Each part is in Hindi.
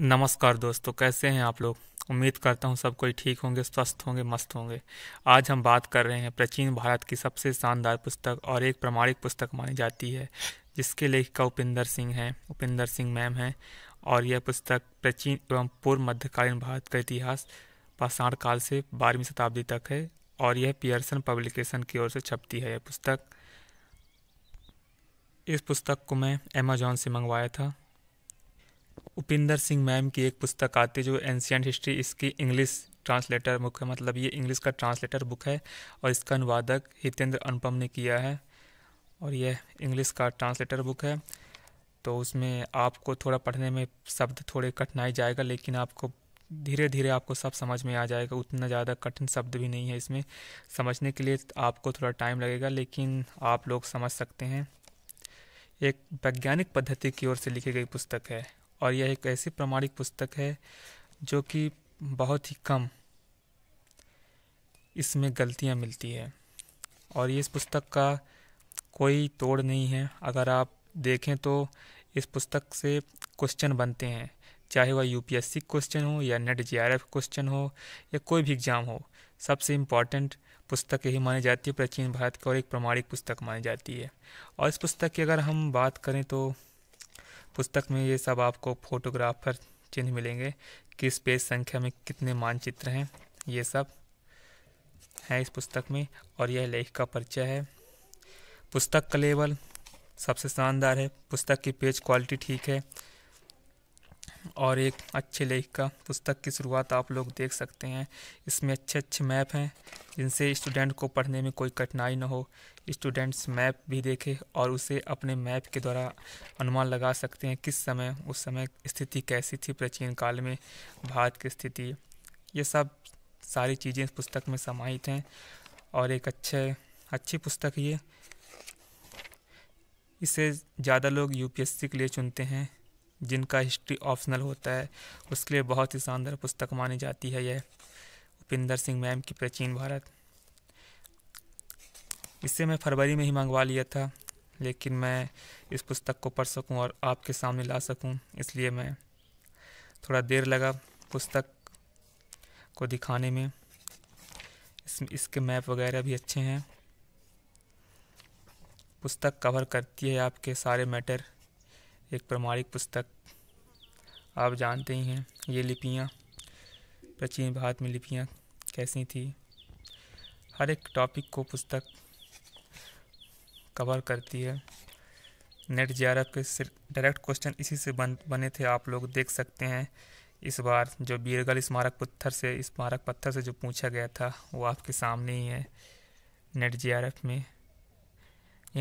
नमस्कार दोस्तों कैसे हैं आप लोग उम्मीद करता हूं सब कोई ठीक होंगे स्वस्थ होंगे मस्त होंगे आज हम बात कर रहे हैं प्राचीन भारत की सबसे शानदार पुस्तक और एक प्रमाणिक पुस्तक मानी जाती है जिसके लेखिका उपेंद्र सिंह हैं उपेंद्र सिंह मैम हैं और यह पुस्तक प्राचीन एवं पूर्व मध्यकालीन भारत का इतिहास पाषाण काल से बारहवीं शताब्दी तक है और यह पियर्सन पब्लिकेशन की ओर से छपती है यह पुस्तक इस पुस्तक को मैं अमेजोन से मंगवाया था उपिंदर सिंह मैम की एक पुस्तक आती है जो एंशियंट हिस्ट्री इसकी इंग्लिश ट्रांसलेटर बुक है मतलब ये इंग्लिश का ट्रांसलेटर बुक है और इसका अनुवादक हितेंद्र अनुपम ने किया है और यह इंग्लिश का ट्रांसलेटर बुक है तो उसमें आपको थोड़ा पढ़ने में शब्द थोड़े कठिनाई जाएगा लेकिन आपको धीरे धीरे आपको सब समझ में आ जाएगा उतना ज़्यादा कठिन शब्द भी नहीं है इसमें समझने के लिए आपको थोड़ा टाइम लगेगा लेकिन आप लोग समझ सकते हैं एक वैज्ञानिक पद्धति की ओर से लिखी गई पुस्तक है और यह एक ऐसी प्रमाणिक पुस्तक है जो कि बहुत ही कम इसमें गलतियां मिलती है और इस पुस्तक का कोई तोड़ नहीं है अगर आप देखें तो इस पुस्तक से क्वेश्चन बनते हैं चाहे वह यूपीएससी क्वेश्चन हो या नेट जीआरएफ क्वेश्चन हो या कोई भी एग्ज़ाम हो सबसे इम्पॉर्टेंट पुस्तक यही मानी जाती है प्राचीन भारत की और एक प्रमाणिक पुस्तक मानी जाती है और इस पुस्तक की अगर हम बात करें तो पुस्तक में ये सब आपको फोटोग्राफ पर चिन्ह मिलेंगे किस पेज संख्या में कितने मानचित्र हैं ये सब हैं इस पुस्तक में और यह लेख का परिचय है पुस्तक का लेवल सबसे शानदार है पुस्तक की पेज क्वालिटी ठीक है और एक अच्छे लेख का पुस्तक की शुरुआत आप लोग देख सकते हैं इसमें अच्छे अच्छे मैप हैं जिनसे स्टूडेंट को पढ़ने में कोई कठिनाई ना हो स्टूडेंट्स मैप भी देखे और उसे अपने मैप के द्वारा अनुमान लगा सकते हैं किस समय उस समय स्थिति कैसी थी प्राचीन काल में भारत की स्थिति ये सब सारी चीज़ें इस पुस्तक में समाहित हैं और एक अच्छे अच्छी पुस्तक ये इसे ज़्यादा लोग यूपीएससी के लिए चुनते हैं जिनका हिस्ट्री ऑप्शनल होता है उसके लिए बहुत ही शानदार पुस्तक मानी जाती है यह उपिंदर सिंह मैम की प्राचीन भारत इसे मैं फरवरी में ही मंगवा लिया था लेकिन मैं इस पुस्तक को पढ़ सकूं और आपके सामने ला सकूं इसलिए मैं थोड़ा देर लगा पुस्तक को दिखाने में इस, इसके मैप वगैरह भी अच्छे हैं पुस्तक कवर करती है आपके सारे मैटर एक प्रमाणिक पुस्तक आप जानते ही हैं ये लिपियाँ प्राचीन भारत में लिपियाँ कैसी थी हर एक टॉपिक को पुस्तक कवर करती है नेट जे के डायरेक्ट क्वेश्चन इसी से बन बने थे आप लोग देख सकते हैं इस बार जो बीरगल स्मारक पत्थर से स्मारक पत्थर से जो पूछा गया था वो आपके सामने ही है नेट जे में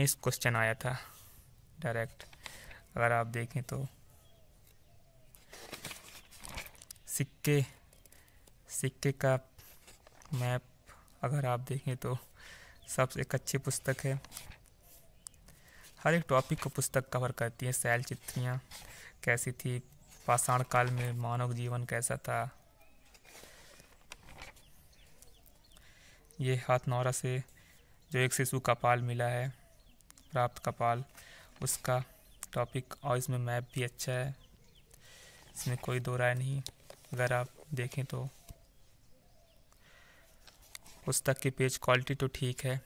इस क्वेश्चन आया था डायरेक्ट अगर आप देखें तो सिक्के सिक्के का मैप अगर आप देखें तो सबसे एक अच्छी पुस्तक है हर एक टॉपिक को पुस्तक कवर करती है शैल चित्रियाँ कैसी थी पाषाण काल में मानव जीवन कैसा था ये हाथ नौरा से जो एक शिशु का पाल मिला है प्राप्त कपाल उसका टॉपिक और इसमें मैप भी अच्छा है इसमें कोई दो राय नहीं अगर आप देखें तो पुस्तक की पेज क्वालिटी तो ठीक है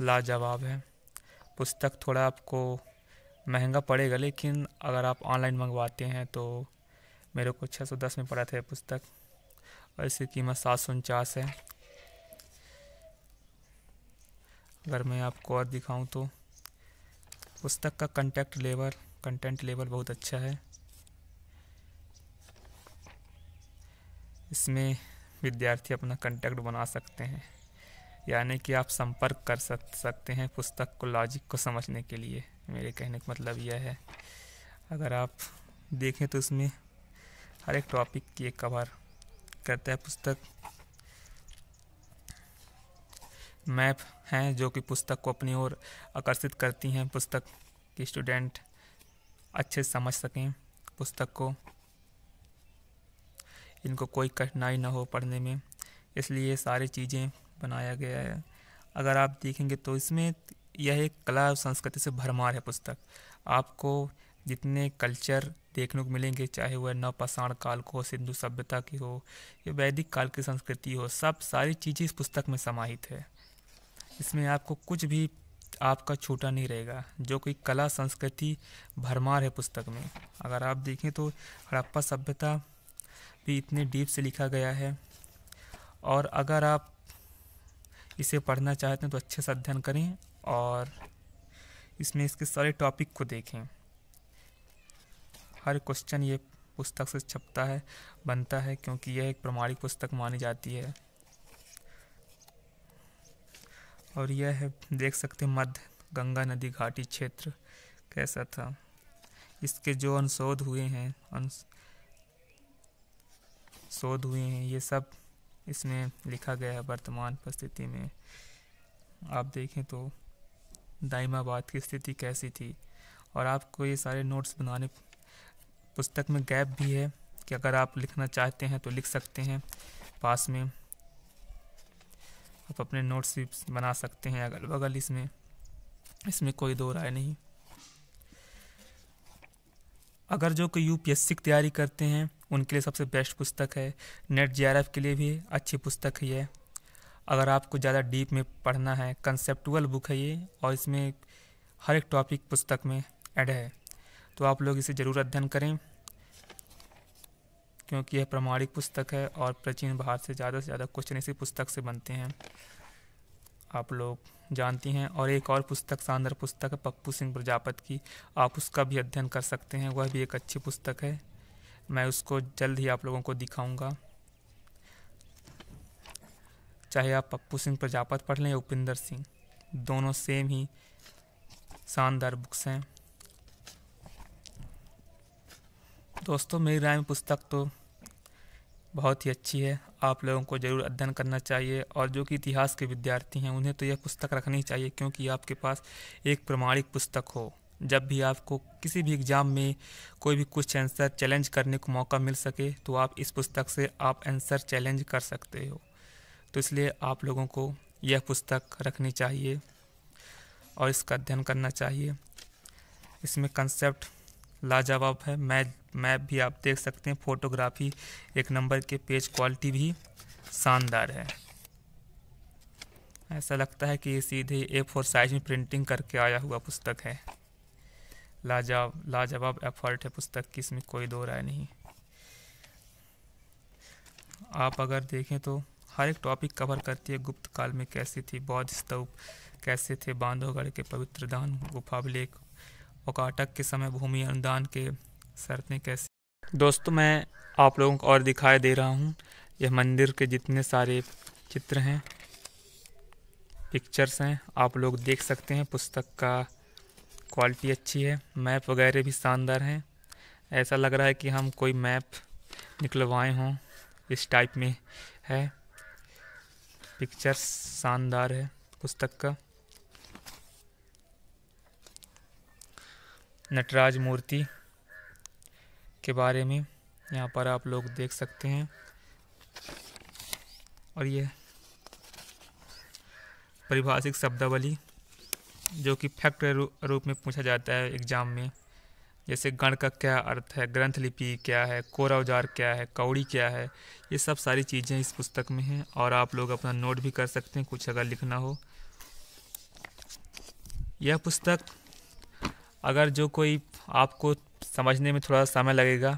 लाजवाब है पुस्तक थोड़ा आपको महंगा पड़ेगा लेकिन अगर आप ऑनलाइन मंगवाते हैं तो मेरे को छः सौ दस में पड़ा था पुस्तक और इसकी कीमत सात सौ उनचास है अगर मैं आपको और दिखाऊं तो पुस्तक का कंटेक्ट लेवल कंटेंट लेवल बहुत अच्छा है इसमें विद्यार्थी अपना कंटेक्ट बना सकते हैं यानी कि आप संपर्क कर सकते हैं पुस्तक को लॉजिक को समझने के लिए मेरे कहने का मतलब यह है अगर आप देखें तो इसमें हर एक टॉपिक की एक कवर करता है पुस्तक मैप हैं जो कि पुस्तक को अपनी ओर आकर्षित करती हैं पुस्तक के स्टूडेंट अच्छे समझ सकें पुस्तक को इनको कोई कठिनाई ना हो पढ़ने में इसलिए सारी चीज़ें बनाया गया है अगर आप देखेंगे तो इसमें यह एक कला और संस्कृति से भरमार है पुस्तक आपको जितने कल्चर देखने को मिलेंगे चाहे वह नवपाषाण काल को सिंधु सभ्यता की हो या वैदिक काल की संस्कृति हो सब सारी चीज़ें इस पुस्तक में समाहित है इसमें आपको कुछ भी आपका छूटा नहीं रहेगा जो कि कला संस्कृति भरमार है पुस्तक में अगर आप देखें तो हड़प्पा सभ्यता भी इतने डीप से लिखा गया है और अगर आप इसे पढ़ना चाहते हैं तो अच्छे से अध्ययन करें और इसमें इसके सारे टॉपिक को देखें हर क्वेश्चन ये पुस्तक से छपता है बनता है क्योंकि यह एक प्रमाणिक पुस्तक मानी जाती है और यह है देख सकते मध्य गंगा नदी घाटी क्षेत्र कैसा था इसके जो अनशोध हुए हैं शोध हुए हैं ये सब इसमें लिखा गया है वर्तमान परिस्थिति में आप देखें तो दाइमाबाद की स्थिति कैसी थी और आपको ये सारे नोट्स बनाने पुस्तक में गैप भी है कि अगर आप लिखना चाहते हैं तो लिख सकते हैं पास में आप अपने नोट्स भी बना सकते हैं अगल बगल इसमें इसमें कोई दो राय नहीं अगर जो कोई यूपीएससी की तैयारी करते हैं उनके लिए सबसे बेस्ट पुस्तक है नेट जे के लिए भी अच्छी पुस्तक है अगर आपको ज़्यादा डीप में पढ़ना है कंसेप्टुअल बुक है ये और इसमें हर एक टॉपिक पुस्तक में ऐड है तो आप लोग इसे ज़रूर अध्ययन करें क्योंकि यह प्रमाणिक पुस्तक है और प्राचीन भारत से ज़्यादा से ज़्यादा क्वेश्चन इसी पुस्तक से बनते हैं आप लोग जानती हैं और एक और पुस्तक शानदार पुस्तक है पप्पू सिंह प्रजापत की आप उसका भी अध्ययन कर सकते हैं वह भी एक अच्छी पुस्तक है मैं उसको जल्द ही आप लोगों को दिखाऊंगा चाहे आप पप्पू सिंह प्रजापत पढ़ लें या उपिंदर सिंह दोनों सेम ही शानदार बुक्स हैं दोस्तों मेरी राय में पुस्तक तो बहुत ही अच्छी है आप लोगों को ज़रूर अध्ययन करना चाहिए और जो कि इतिहास के विद्यार्थी हैं उन्हें तो यह पुस्तक रखनी चाहिए क्योंकि आपके पास एक प्रमाणिक पुस्तक हो जब भी आपको किसी भी एग्ज़ाम में कोई भी कुछ आंसर चैलेंज करने को मौका मिल सके तो आप इस पुस्तक से आप आंसर चैलेंज कर सकते हो तो इसलिए आप लोगों को यह पुस्तक रखनी चाहिए और इसका अध्ययन करना चाहिए इसमें कंसेप्ट लाजवाब है मैप मैप भी आप देख सकते हैं फोटोग्राफी एक नंबर के पेज क्वालिटी भी शानदार है ऐसा लगता है कि ये सीधे ए फोर साइज में प्रिंटिंग करके आया हुआ पुस्तक है लाजवाब लाजवाब एफर्ट है पुस्तक की इसमें कोई दो राय नहीं आप अगर देखें तो हर एक टॉपिक कवर करती है गुप्त काल में कैसी थी बौद्ध स्तूप कैसे थे बांधवगढ़ के पवित्र दान गुफाभिलेख ओकाटक के समय भूमि अनुदान के शर्तें कैसे दोस्तों मैं आप लोगों को और दिखाई दे रहा हूँ यह मंदिर के जितने सारे चित्र हैं पिक्चर्स हैं आप लोग देख सकते हैं पुस्तक का क्वालिटी अच्छी है मैप वगैरह भी शानदार हैं ऐसा लग रहा है कि हम कोई मैप निकलवाए हों इस टाइप में है पिक्चर्स शानदार है पुस्तक का नटराज मूर्ति के बारे में यहाँ पर आप लोग देख सकते हैं और ये परिभाषिक शब्दावली जो कि फैक्ट रूप में पूछा जाता है एग्जाम में जैसे गण का क्या अर्थ है ग्रंथ लिपि क्या है कोरा औजार क्या है कौड़ी क्या है ये सब सारी चीज़ें इस पुस्तक में हैं और आप लोग अपना नोट भी कर सकते हैं कुछ अगर लिखना हो यह पुस्तक अगर जो कोई आपको समझने में थोड़ा समय लगेगा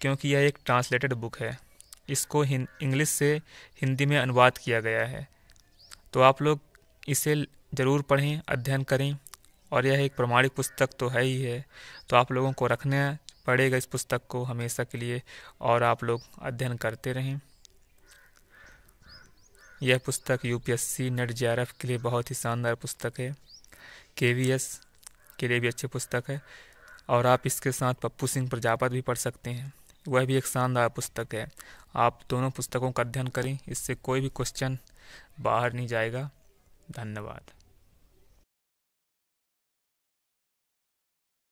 क्योंकि यह एक ट्रांसलेटेड बुक है इसको इंग्लिश से हिंदी में अनुवाद किया गया है तो आप लोग इसे ज़रूर पढ़ें अध्ययन करें और यह एक प्रमाणिक पुस्तक तो है ही है तो आप लोगों को रखना पड़ेगा इस पुस्तक को हमेशा के लिए और आप लोग अध्ययन करते रहें यह पुस्तक यूपीएससी नेट जे के लिए बहुत ही शानदार पुस्तक है के के लिए भी अच्छी पुस्तक है और आप इसके साथ पप्पू सिंह प्रजापत भी पढ़ सकते हैं वह भी एक शानदार पुस्तक है आप दोनों पुस्तकों का अध्ययन करें इससे कोई भी क्वेश्चन बाहर नहीं जाएगा धन्यवाद